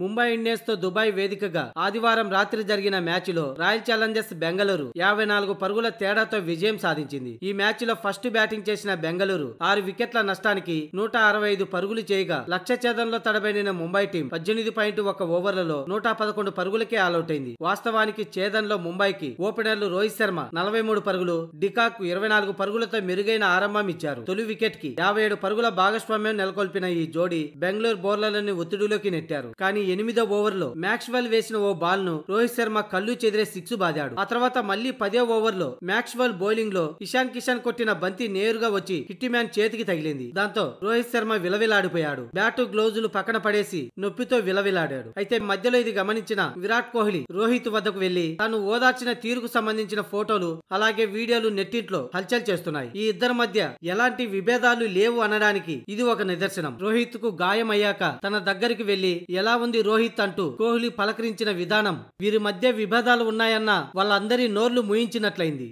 Mumbai ఇండియన్స్తో Dubai వేదికగా ఆదివారం రాత్రి జరిగిన మ్యాచ్లో రాయల్ ఛాలెంజర్స్ బెంగళూరు యాభై నాలుగు పరుగుల తేడాతో విజయం సాధించింది ఈ మ్యాచ్లో ఫస్ట్ బ్యాటింగ్ చేసిన బెంగళూరు ఆరు వికెట్ల నష్టానికి నూట అరవై ఐదు పరుగులు చేయగా లక్ష ఛేదంలో తడబడిన ముంబై టీం పద్దెనిమిది పాయింట్ ఒక ఓవర్లలో నూట పదకొండు పరుగులకే అవుట్ అయింది వాస్తవానికి ఛేదంలో ముంబైకి ఓపెనర్లు రోహిత్ శర్మ నలభై మూడు పరుగులు డికాక్ ఇరవై నాలుగు పరుగులతో మెరుగైన ఆరంభం ఇచ్చారు తొలి వికెట్ కి యాభై ఏడు పరుగుల భాగస్వామ్యం నెలకొల్పిన ఈ జోడీ బెంగళూరు బౌలర్లని ఒత్తిడిలోకి నెట్టారు కానీ ఆటలోని ఎనిమిదో ఓవర్లో మ్యాక్స్వెల్ వేసిన ఓ బాల్ ను రోహిత్ శర్మ కళ్ళు చెదిరే సిక్స్ బాదాడు ఆ తర్వాత మళ్లీ పదే ఓవర్లో మ్యాక్స్వెల్ బౌలింగ్ లో ఇషాన్ కిషన్ కొట్టిన బంతి నేరుగా వచ్చి హిట్టి మ్యాన్ చేతికి తగిలింది దాంతో రోహిత్ శర్మ విలవిలాడిపోయాడు గ్లౌజ్ గ్లౌజులు పక్కన పడేసి నొప్పితో విలవిలాడాడు అయితే మధ్యలో ఇది గమనించిన విరాట్ కోహ్లీ రోహిత్ వద్దకు వెళ్లి తాను ఓదార్చిన తీరుకు సంబంధించిన ఫోటోలు అలాగే వీడియోలు నెట్టింట్లో హల్చల్ చేస్తున్నాయి ఈ ఇద్దరి మధ్య ఎలాంటి విభేదాలు లేవు అనడానికి ఇది ఒక నిదర్శనం రోహిత్ కు గాయమయ్యాక తన దగ్గరికి వెళ్లి ఎలా ఉంది ఉంది రోహిత్ అంటూ కోహ్లీ పలకరించిన విధానం వీరి మధ్య విభేదాలు ఉన్నాయన్న వాళ్ళందరి నోర్లు ముయించినట్లయింది